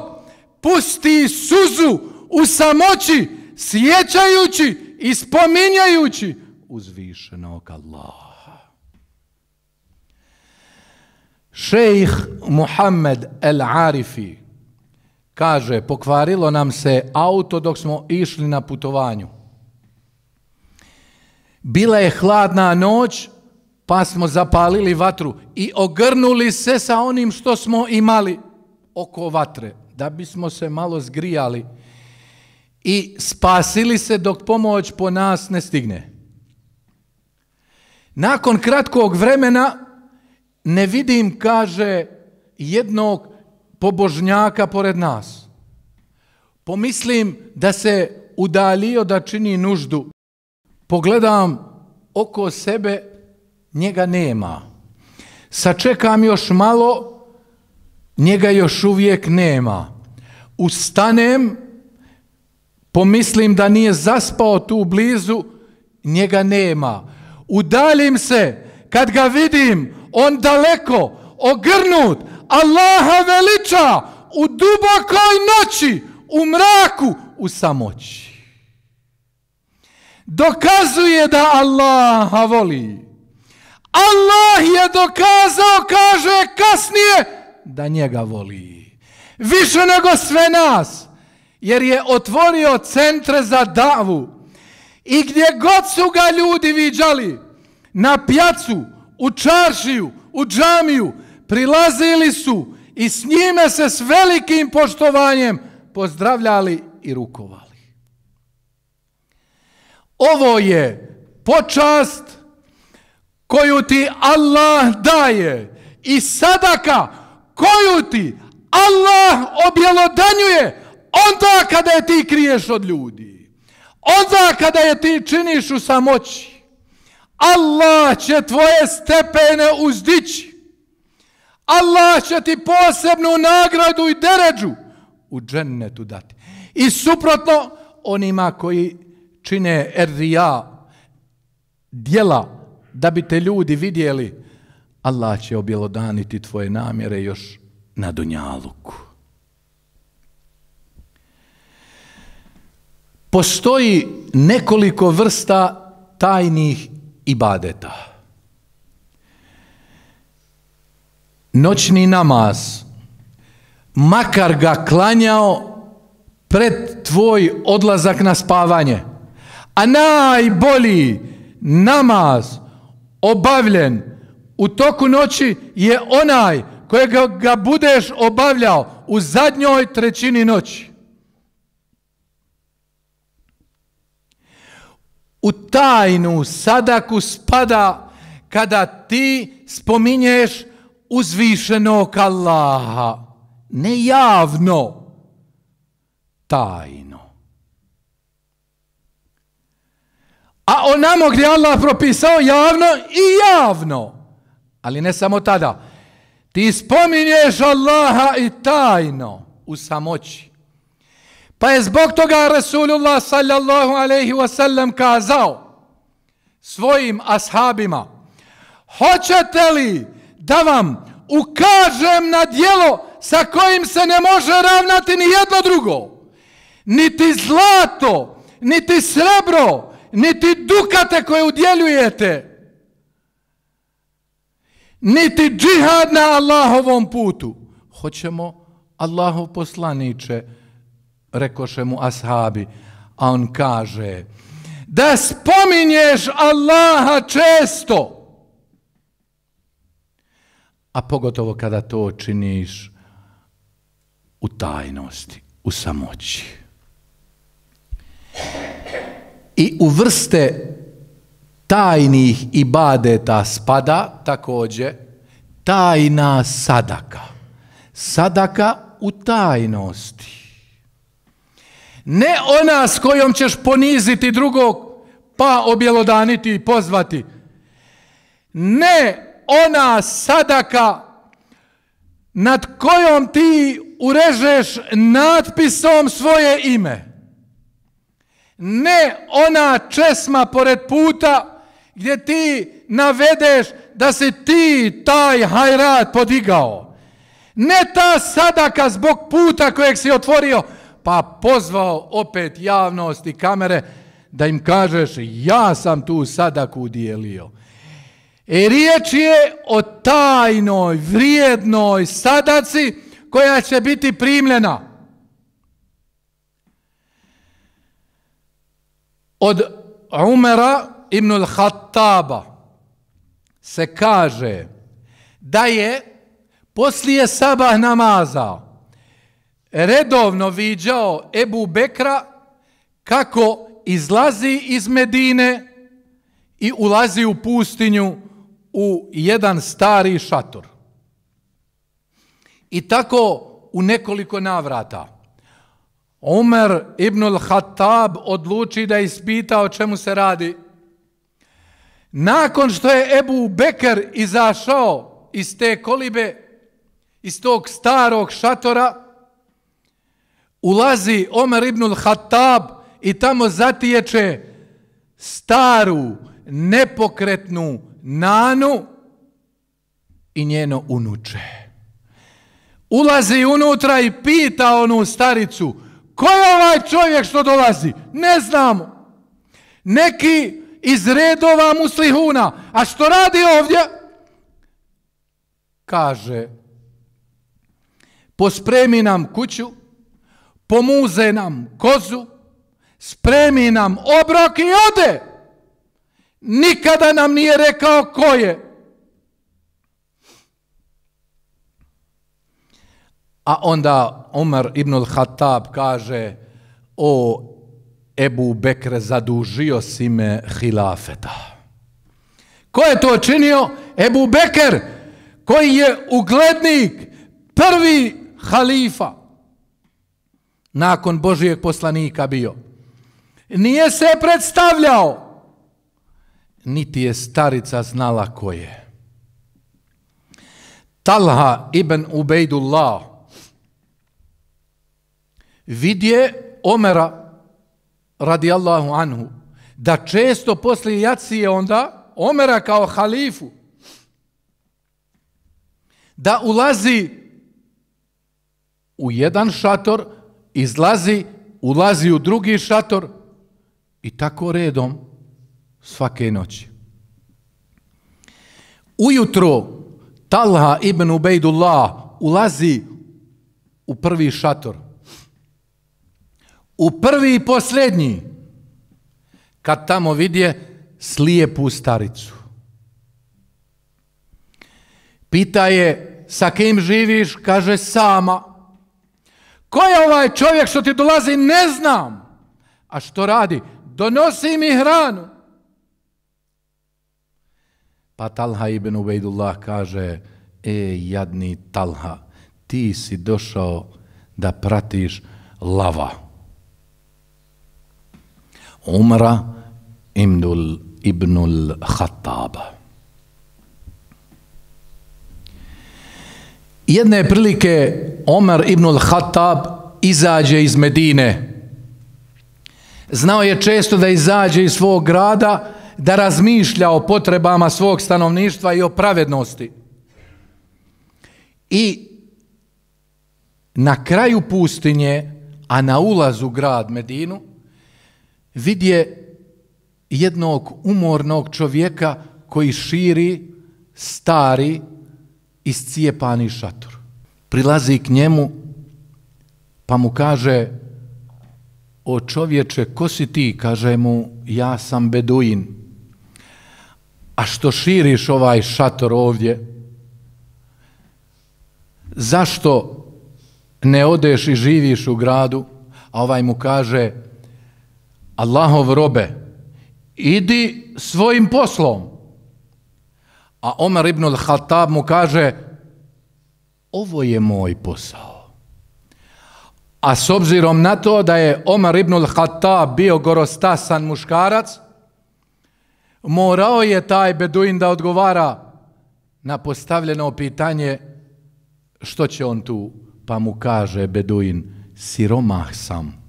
pusti suzu u samoći sjećajući i spominjajući uzvišenog Allaha. Šejh Muhammed el-Arifi kaže, pokvarilo nam se auto dok smo išli na putovanju. Bila je hladna noć, pa smo zapalili vatru i ogrnuli se sa onim što smo imali oko vatre, da bismo se malo zgrijali i spasili se dok pomoć po nas ne stigne. Nakon kratkog vremena ne vidim, kaže, jednog pobožnjaka pored nas. Pomislim da se udalio da čini nuždu. Pogledam oko sebe, njega nema. Sačekam još malo, njega još uvijek nema. Ustanem, pomislim da nije zaspao tu blizu, njega nema. Udalim se, kad ga vidim, on daleko, ogrnut, Allaha veliča, u dubokoj noći, u mraku, u samoći. Dokazuje da Allaha voli. Allah je dokazao, kaže kasnije, da njega voli. Više nego sve nas jer je otvorio centre za davu i gdje god su ga ljudi viđali, na pjacu, u čaršiju, u džamiju, prilazili su i s njime se s velikim poštovanjem pozdravljali i rukovali. Ovo je počast koju ti Allah daje i sadaka koju ti Allah objelodanjuje onda kada je ti kriješ od ljudi, onda kada je ti činiš u samoći, Allah će tvoje stepene uzdići. Allah će ti posebnu nagradu i deređu u džennetu dati. I suprotno onima koji čine erdija djela da bi te ljudi vidjeli, Allah će objelodaniti tvoje namjere još na dunjaluku. postoji nekoliko vrsta tajnih ibadeta. Noćni namaz, makar ga klanjao pred tvoj odlazak na spavanje, a najbolji namaz obavljen u toku noći je onaj kojeg ga budeš obavljao u zadnjoj trećini noći. u tajnu sadaku spada kada ti spominješ uzvišenog Allaha. Ne javno, tajno. A onamo gdje Allah propisao javno i javno. Ali ne samo tada. Ti spominješ Allaha i tajno u samoći. Pa je zbog toga Resulullah sallallahu alaihi wasallam kazao svojim ashabima Hoćete li da vam ukažem na dijelo sa kojim se ne može ravnati ni jedno drugo? Niti zlato, niti srebro, niti dukate koje udjeljujete, niti džihad na Allahovom putu. Hoćemo Allahov poslaniče, rekoše mu ashabi, a on kaže, da spominješ Allaha često, a pogotovo kada to činiš u tajnosti, u samoći. I u vrste tajnih ibadeta spada također tajna sadaka. Sadaka u tajnosti. Ne ona s kojom ćeš poniziti drugog, pa objelodaniti i pozvati. Ne ona sadaka nad kojom ti urežeš nadpisom svoje ime. Ne ona česma pored puta gdje ti navedeš da se ti taj hajrat podigao. Ne ta sadaka zbog puta kojeg si otvorio, pa pozvao opet javnost i kamere da im kažeš ja sam tu sadaku udjelio. E riječ je o tajnoj, vrijednoj sadaci koja će biti primljena. Od Umera ibn al Hattaba se kaže da je poslije sabah namazao redovno viđao Ebu Bekra kako izlazi iz Medine i ulazi u pustinju u jedan stari šator. I tako u nekoliko navrata. Omer ibn al-Hattab odluči da ispita o čemu se radi. Nakon što je Ebu Beker izašao iz te kolibe, iz tog starog šatora, ulazi Omer ibn al-Hattab i tamo zatiječe staru, nepokretnu nanu i njeno unuče. Ulazi unutra i pita onu staricu, ko je ovaj čovjek što dolazi? Ne znamo. Neki iz redova muslihuna, a što radi ovdje? Kaže, pospremi nam kuću, pomuze nam kozu, spremi nam obrok i ode. Nikada nam nije rekao ko je. A onda Umar ibn al-Hattab kaže o Ebu Bekre zadužio si me hilafeta. Ko je to činio? Ebu Bekr koji je uglednik prvi halifa nakon Božijeg poslanika bio. Nije se predstavljao, niti je starica znala ko je. Talha ibn Ubejdullah vidje Omera radijallahu anhu da često poslije jacije onda Omera kao halifu da ulazi u jedan šator izlazi, ulazi u drugi šator i tako redom svake noći. Ujutro Talha ibn Ubejdullah ulazi u prvi šator. U prvi i posljednji, kad tamo vidje slijepu staricu. Pita je, sa kim živiš? Kaže, sama. Ko je ovaj čovjek što ti dolazi? Ne znam. A što radi? Donosi mi hranu. Pa Talha ibn Ubejdullah kaže, e jadni Talha, ti si došao da pratiš lava. Umra Imdul ibnul Khattaba. jedne prilike Omar ibn al-Khattab izađe iz Medine. Znao je često da izađe iz svog grada, da razmišlja o potrebama svog stanovništva i o pravednosti. I na kraju pustinje, a na ulazu grad Medinu, vidje jednog umornog čovjeka koji širi stari iscijepani šator. Prilazi k njemu, pa mu kaže, o čovječe, ko si ti? Kaže mu, ja sam Beduin. A što širiš ovaj šator ovdje? Zašto ne odeš i živiš u gradu? A ovaj mu kaže, Allahov robe, idi svojim poslom. A Omer ibn al-Khattab mu kaže, ovo je moj posao. A s obzirom na to da je Omar ibn al-Khattab bio gorostasan muškarac, morao je taj beduin da odgovara na postavljeno pitanje što će on tu, pa mu kaže beduin, siromah sam.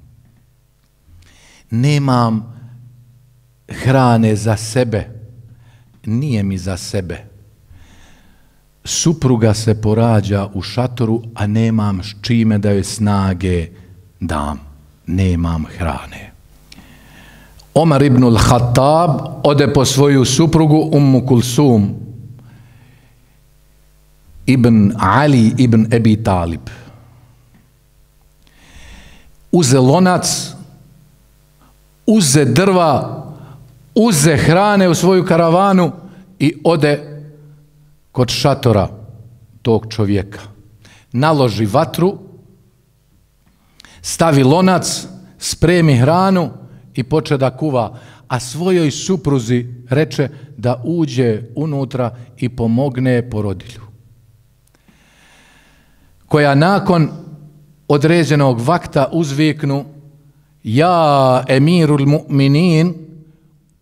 Nemam hrane za sebe nije mi za sebe. Supruga se porađa u šatoru, a nemam s čime da joj snage dam. Nemam hrane. Omar ibn al-Hattab ode po svoju suprugu Ummu Kulsum ibn Ali ibn Ebi Talib. Uze lonac, uze drva, uze hrane u svoju karavanu i ode kod šatora tog čovjeka. Naloži vatru, stavi lonac, spremi hranu i poče da kuva, a svojoj supruzi reče da uđe unutra i pomogne porodilju. Koja nakon određenog vakta uzviknu ja emirul mu'minin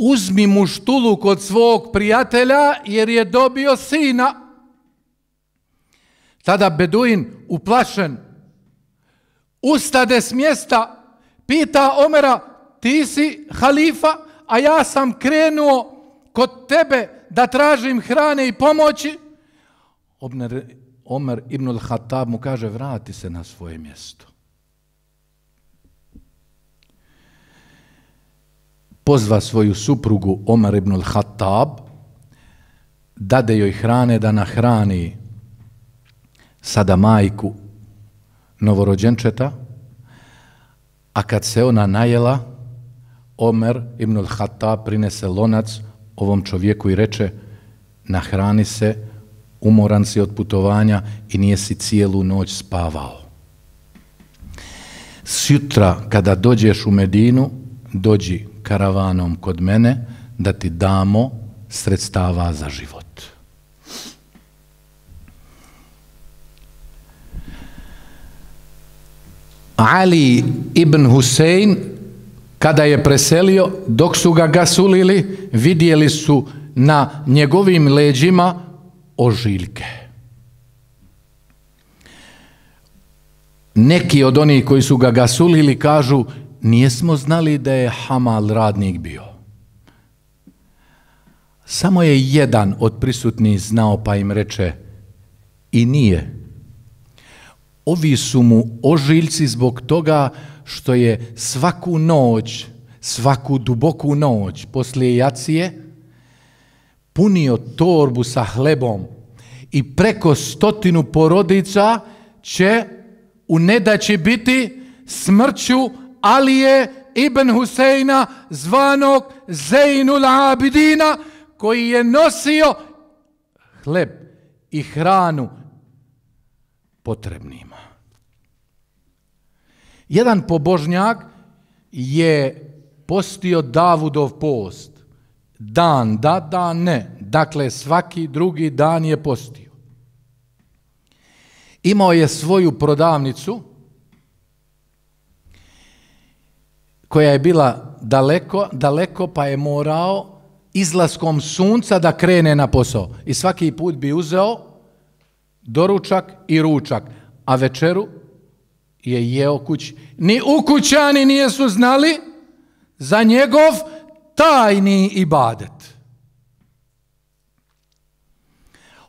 uzmi mu štulu kod svog prijatelja jer je dobio sina. Tada Beduin uplašen, ustade s mjesta, pita Omera, ti si halifa, a ja sam krenuo kod tebe da tražim hrane i pomoći. Omer ibnul Hatab mu kaže, vrati se na svoje mjesto. pozva svoju suprugu Omar ibn al-Hattab, dade joj hrane da nahrani sada majku novorođenčeta, a kad se ona najela, Omer ibn al-Hattab prinese lonac ovom čovjeku i reče nahrani se, umoran si od putovanja i nije si cijelu noć spavao. Sjutra kada dođeš u Medinu, dođi karavanom kod mene da ti damo sredstava za život. Ali ibn Husein kada je preselio dok su ga gasulili vidjeli su na njegovim leđima ožiljke. Neki od onih koji su ga gasulili kažu nismo znali da je Hamal radnik bio. Samo je jedan od prisutnih znao pa im reče i nije. Ovi su mu ožiljci zbog toga što je svaku noć, svaku duboku noć poslije jacije punio torbu sa hlebom i preko stotinu porodica će u nedaći biti smrću Alije ibn Huseina zvanog Zeinul Abidina koji je nosio hleb i hranu potrebnima. Jedan pobožnjak je postio Davudov post. Dan, da, da, ne. Dakle, svaki drugi dan je postio. Imao je svoju prodavnicu, koja je bila daleko, daleko pa je morao izlaskom sunca da krene na posao. I svaki put bi uzeo doručak i ručak, a večeru je jeo kući. Ni ukućani nije su znali za njegov tajni ibadet.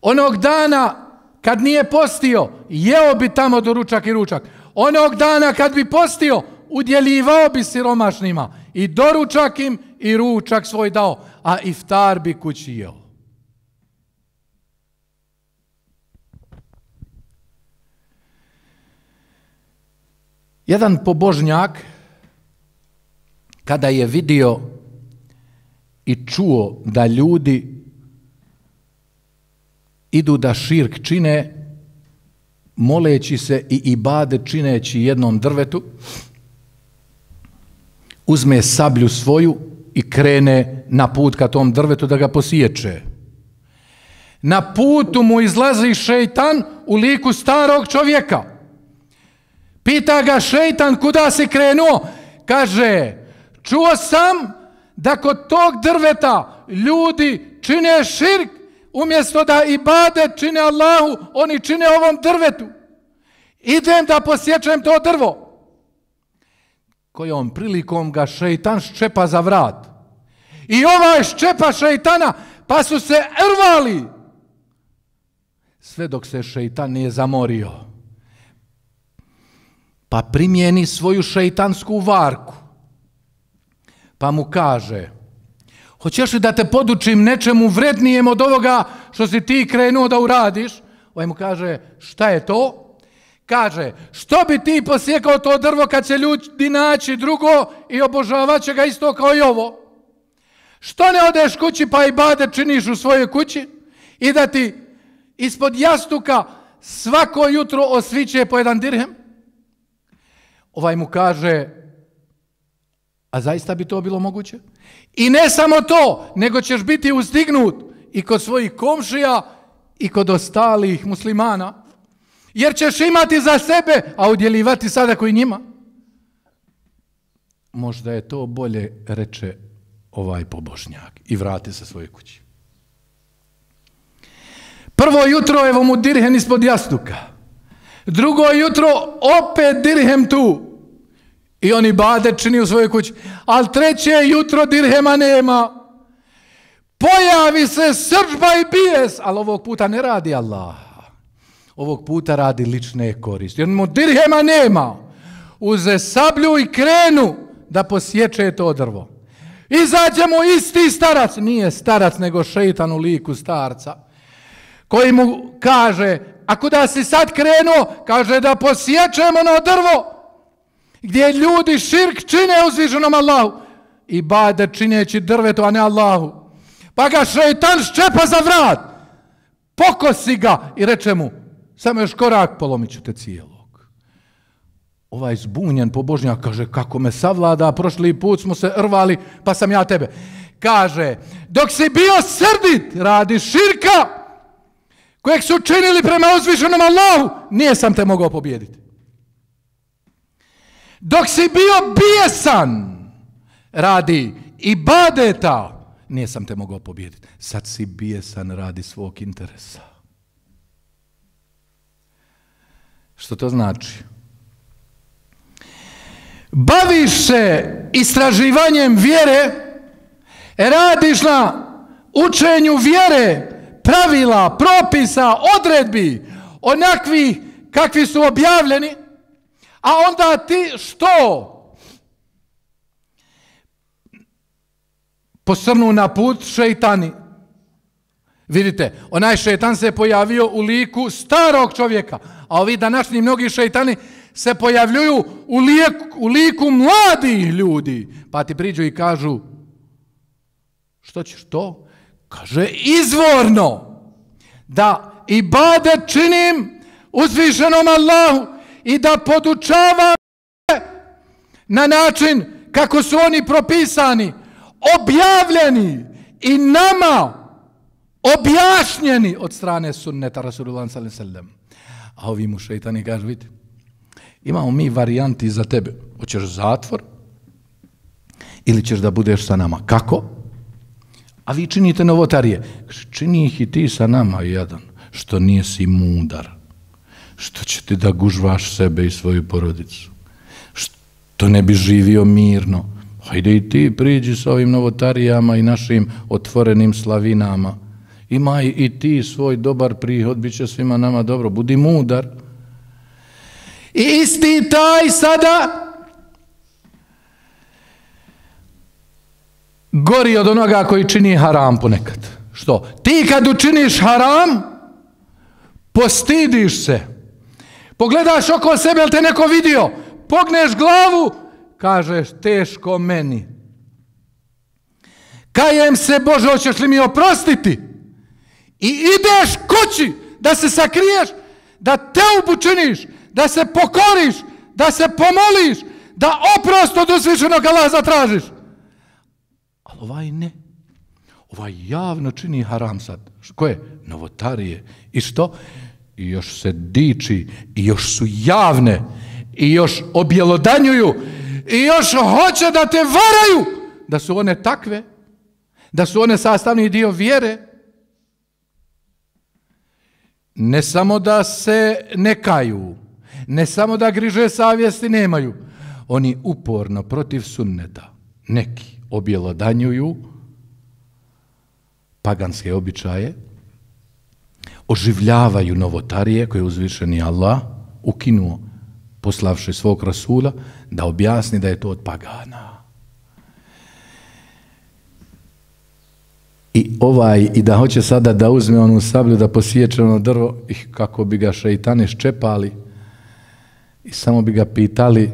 Onog dana kad nije postio, jeo bi tamo doručak i ručak. Onog dana kad bi postio, udjelivao bi siromašnima i doručak im i ručak svoj dao, a iftar bi kući jeo. Jedan pobožnjak, kada je vidio i čuo da ljudi idu da širk čine, moleći se i ibade čineći jednom drvetu, uzme sablju svoju i krene na put ka tom drvetu da ga posiječe. Na putu mu izlazi šeitan u liku starog čovjeka. Pita ga šeitan kuda si krenuo? Kaže, čuo sam da kod tog drveta ljudi čine širk umjesto da i bade čine Allahu, oni čine ovom drvetu. Idem da posjećem to drvo kojom prilikom ga šeitan ščepa za vrat. I ovaj ščepa šeitana, pa su se ervali. Sve dok se šeitan nije zamorio. Pa primijeni svoju šeitansku varku. Pa mu kaže, hoćeš li da te podučim nečemu vrednijem od ovoga što si ti krenuo da uradiš? Ovaj mu kaže, šta je to? Šta je to? Kaže, što bi ti posjekao to drvo kad će ljudi naći drugo i obožavat će ga isto kao i ovo? Što ne odeš kući pa i bade činiš u svojoj kući i da ti ispod jastuka svako jutro osviće po jedan dirhem? Ovaj mu kaže, a zaista bi to bilo moguće? I ne samo to, nego ćeš biti uzdignut i kod svojih komšija i kod ostalih muslimana – jer ćeš imati za sebe, a udjelivati sada koji njima. Možda je to bolje, reče ovaj pobožnjak i vrati se svoje kući. Prvo jutro evo mu dirhem ispod jastuka. Drugo jutro opet dirhem tu. I oni bade čini u svojoj kući. Al treće jutro dirhema nema. Pojavi se srđba i bijes. Ali ovog puta ne radi Allah ovog puta radi lične koriste. On mu dirhema nema. Uze sablju i krenu da posjeće to drvo. Izađe mu isti starac, nije starac nego šeitan u liku starca, koji mu kaže, ako da si sad krenuo, kaže da posjećemo ono na drvo gdje ljudi širk čine uzvišenom Allahu i bade čineći drvetu, a ne Allahu. Pa ga šeitan ščepa za vrat, pokosi ga i reče mu, Samo još korak polomit ću te cijelog. Ovaj zbunjen pobožnjak kaže, kako me savlada, prošli put smo se rvali, pa sam ja tebe. Kaže, dok si bio srdit, radi širka, kojeg su činili prema uzvišenom Allahu, nije sam te mogao pobjediti. Dok si bio bijesan, radi i badeta, nije sam te mogao pobjediti. Sad si bijesan radi svog interesa. Što to znači? Baviš se istraživanjem vjere, radiš na učenju vjere, pravila, propisa, odredbi, onakvi kakvi su objavljeni, a onda ti što? Posrnu na put šeitani, Vidite, onaj šetan se pojavio u liku starog čovjeka, a ovi današnji mnogi šetani se pojavljuju u, lijek, u liku mladih ljudi. Pa ti priđu i kažu, što ćeš to? Kaže, izvorno, da i bade činim uzvišenom Allahu i da podučavam na način kako su oni propisani, objavljeni i nama objavljeni objašnjeni od strane sunneta Rasulullah sallallahu alaihi sallam. A ovi mu šeitani kaže, vidi, imamo mi varijanti za tebe. Hoćeš zatvor ili ćeš da budeš sa nama. Kako? A vi činite novotarije. Čini ih i ti sa nama, jedan, što nisi mudar. Što će ti da gužvaš sebe i svoju porodicu. Što ne bi živio mirno. Hajde i ti priđi sa ovim novotarijama i našim otvorenim slavinama imaj i ti svoj dobar prihod, bit će svima nama dobro, budi mudar. I isti taj sada gori od onoga koji čini haram ponekad. Što? Ti kad učiniš haram, postidiš se. Pogledaš oko sebe, jel te neko vidio? Pogneš glavu, kažeš, teško meni. Kajem se, Bože, hoćeš li mi oprostiti? Oprostiti. I ideš kući da se sakriješ, da te učiniš, da se pokoriš, da se pomoliš, da oprost od usvišenog Allah zatražiš. Ali ovaj ne. Ovaj javno čini haram sad. Ko je? Novotarije. I što? I još se diči, i još su javne, i još objelodanjuju, i još hoće da te varaju da su one takve, da su one sastavni dio vjere ne samo da se ne kaju, ne samo da griže savjesti nemaju, oni uporno protiv sunneta, neki objelodanjuju paganske običaje, oživljavaju novotarije koje je uzvišeni Allah ukinuo poslavši svog rasula da objasni da je to od pagana. I ovaj, i da hoće sada da uzme onu sablju, da posjeće ono drvo, i kako bi ga šeitane ščepali, i samo bi ga pitali,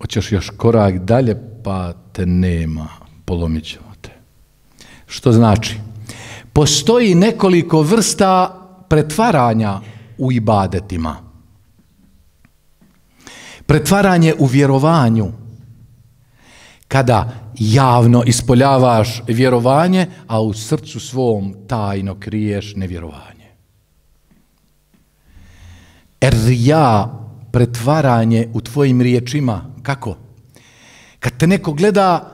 hoćeš još korak dalje, pa te nema, polomit ćemo te. Što znači? Postoji nekoliko vrsta pretvaranja u ibadetima. Pretvaranje u vjerovanju, kada javno ispoljavaš vjerovanje, a u srcu svom tajno kriješ nevjerovanje. Er ja pretvaranje u tvojim riječima, kako? Kad te neko gleda,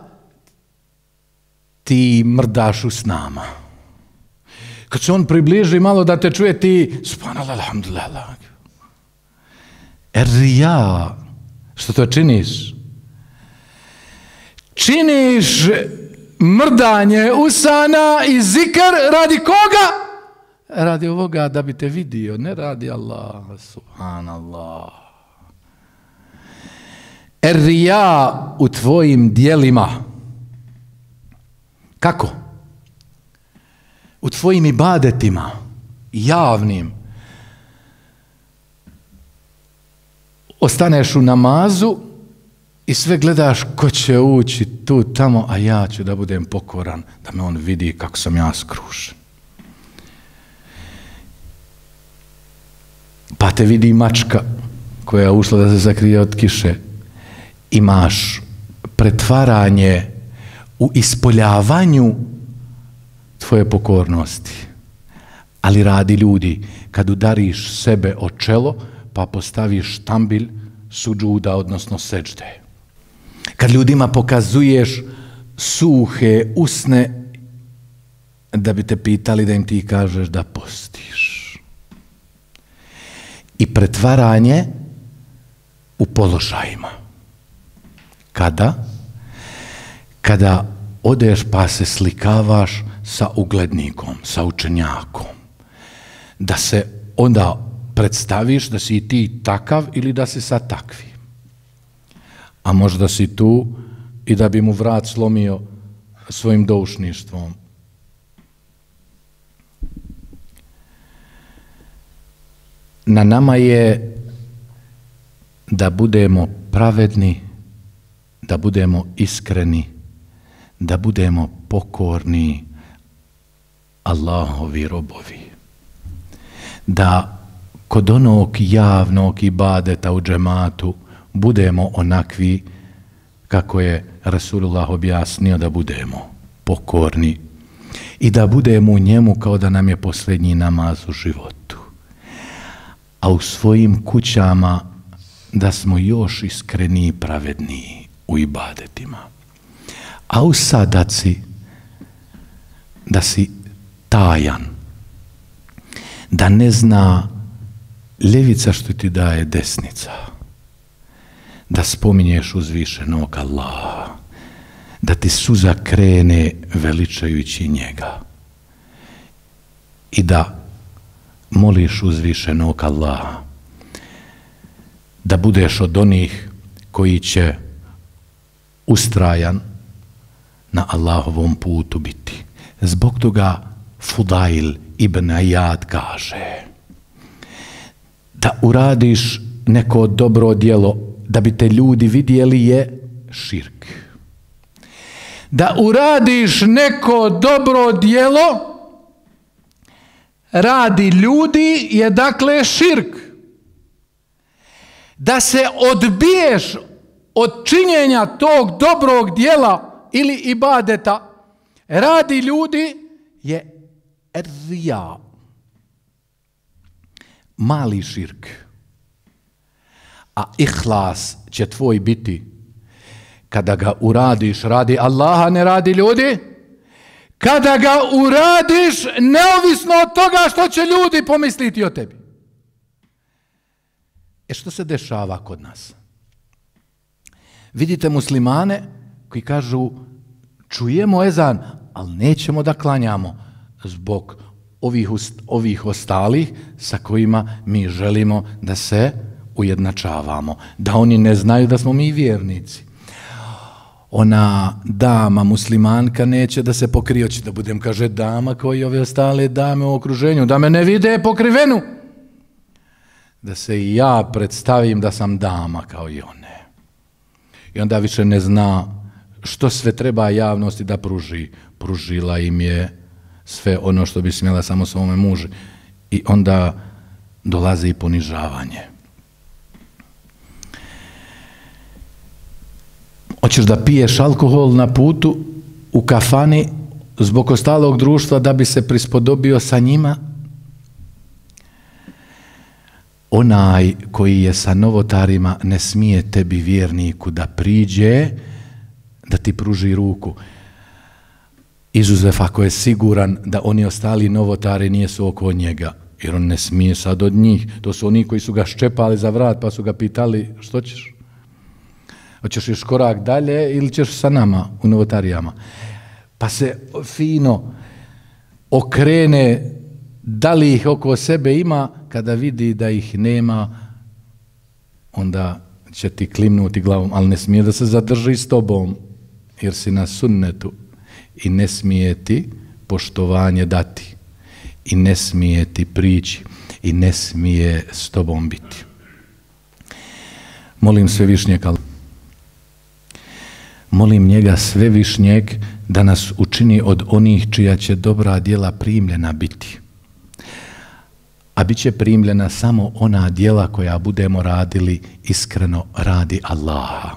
ti mrdaš u snama. Kad se on približi malo da te čuje, ti spanalalhamdulillah. Er ja, što to činiš? Er ja, činiš mrdanje usana i zikr radi koga? Radi ovoga da bi te vidio, ne radi Allah, subhanallah. Er ja u tvojim dijelima. Kako? U tvojim ibadetima, javnim. Ostaneš u namazu, i sve gledaš ko će ući tu tamo, a ja ću da budem pokoran, da me on vidi kako sam ja skrušen. Pa te vidi mačka koja je ušla da se zakrije od kiše. Imaš pretvaranje u ispoljavanju tvoje pokornosti. Ali radi ljudi, kad udariš sebe o čelo, pa postaviš štambil suđuda, odnosno seđdeje kad ljudima pokazuješ suhe usne da bi te pitali da im ti kažeš da postiš. I pretvaranje u položajima. Kada? Kada odeš pa se slikavaš sa uglednikom, sa učenjakom. Da se onda predstaviš da si ti takav ili da si sa takvi a možda si tu i da bi mu vrat slomio svojim doušništvom. Na nama je da budemo pravedni, da budemo iskreni, da budemo pokorni Allahovi robovi. Da kod onog javnog ibadeta u džematu budemo onakvi kako je Rasulullah objasnio da budemo pokorni i da budemo u njemu kao da nam je posljednji namaz u životu. A u svojim kućama da smo još iskreniji i pravedniji u ibadetima. A u sadaci da si tajan, da ne zna levica što ti daje desnica. Hvala da spominješ uzvišenog Allaha, da ti suza krene veličajući njega i da moliš uzvišenog Allaha da budeš od onih koji će ustrajan na Allahovom putu biti. Zbog toga Fudail ibn Ayad kaže da uradiš neko dobro dijelo da bi te ljudi vidjeli je širk. Da uradiš neko dobro dijelo, radi ljudi je dakle širk. Da se odbiješ od činjenja tog dobrog dijela ili ibadeta, radi ljudi je rija. Mali širk. Mali širk a ihlas će tvoj biti kada ga uradiš radi Allaha ne radi ljudi kada ga uradiš neovisno od toga što će ljudi pomisliti o tebi e što se dešava kod nas vidite muslimane koji kažu čujemo ezan ali nećemo da klanjamo zbog ovih, ovih ostalih sa kojima mi želimo da se ujednačavamo, da oni ne znaju da smo mi vjernici. Ona dama muslimanka neće da se pokrioći, da budem, kaže, dama koji ove ostale dame u okruženju, da me ne vide pokrivenu. Da se i ja predstavim da sam dama kao i one. I onda više ne zna što sve treba javnosti da pruži. Pružila im je sve ono što bi smjela samo svome muži. I onda dolazi i ponižavanje. hoćeš da piješ alkohol na putu u kafani zbog ostalog društva da bi se prispodobio sa njima onaj koji je sa novotarima ne smije tebi vjerniku da priđe da ti pruži ruku izuzev ako je siguran da oni ostali novotari nijesu oko njega jer on ne smije sad od njih to su oni koji su ga ščepali za vrat pa su ga pitali što ćeš Hoćeš još korak dalje ili ćeš sa nama u novotarijama? Pa se fino okrene da li ih oko sebe ima, kada vidi da ih nema, onda će ti klimnuti glavom, ali ne smije da se zadrži s tobom, jer si na sunnetu i ne smije ti poštovanje dati i ne smije ti prići i ne smije s tobom biti. Molim se višnje kalbom molim njega sve višnjeg da nas učini od onih čija će dobra djela primljena biti. A bit će primljena samo ona djela koja budemo radili iskreno radi Allaha.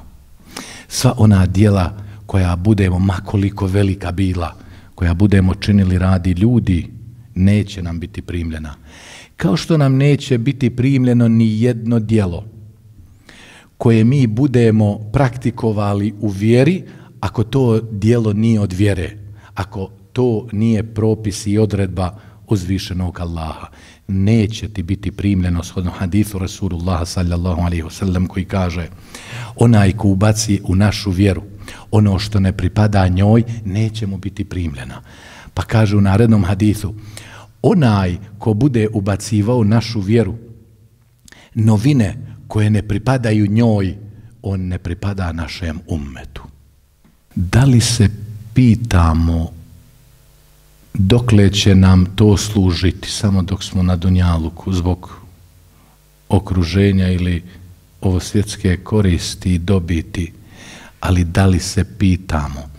Sva ona djela koja budemo makoliko velika bila, koja budemo činili radi ljudi, neće nam biti primljena. Kao što nam neće biti primljeno ni jedno djelo – koje mi budemo praktikovali u vjeri, ako to dijelo nije od vjere, ako to nije propis i odredba uzvišenog Allaha. Neće ti biti primljeno shodno hadithu Rasulullah sallallahu alaihi wasallam koji kaže onaj ko ubaci u našu vjeru ono što ne pripada njoj neće mu biti primljena. Pa kaže u narednom hadithu onaj ko bude ubacivao našu vjeru novine koje ne pripadaju njoj, on ne pripada našem ummetu. Da li se pitamo dokle će nam to služiti samo dok smo na Dunjaluku zbog okruženja ili ovo svjetske koristi i dobiti, ali da li se pitamo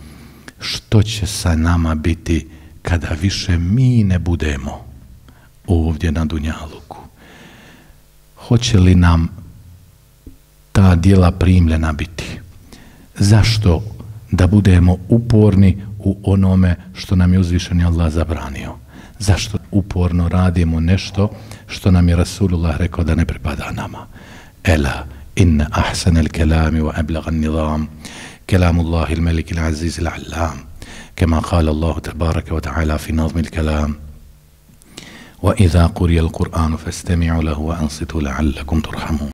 što će sa nama biti kada više mi ne budemo ovdje na Dunjaluku? Hoće li nam ta dijela primljena biti. Zašto? Da budemo uporni u onome što nam je uzvišen Allah zabranio. Zašto uporno radimo nešto što nam je Rasulullah rekao da ne pripada nama? Ela, inna ahsan al kelami wa eblagan nidam, kelamu Allah il melik il aziz il allam, kema kala Allahu tabaraka wa ta'ala fi nazmi il kelam, wa iza kurija il Kur'anu, festemi'u lahu wa ansitu la'allakum turhamu.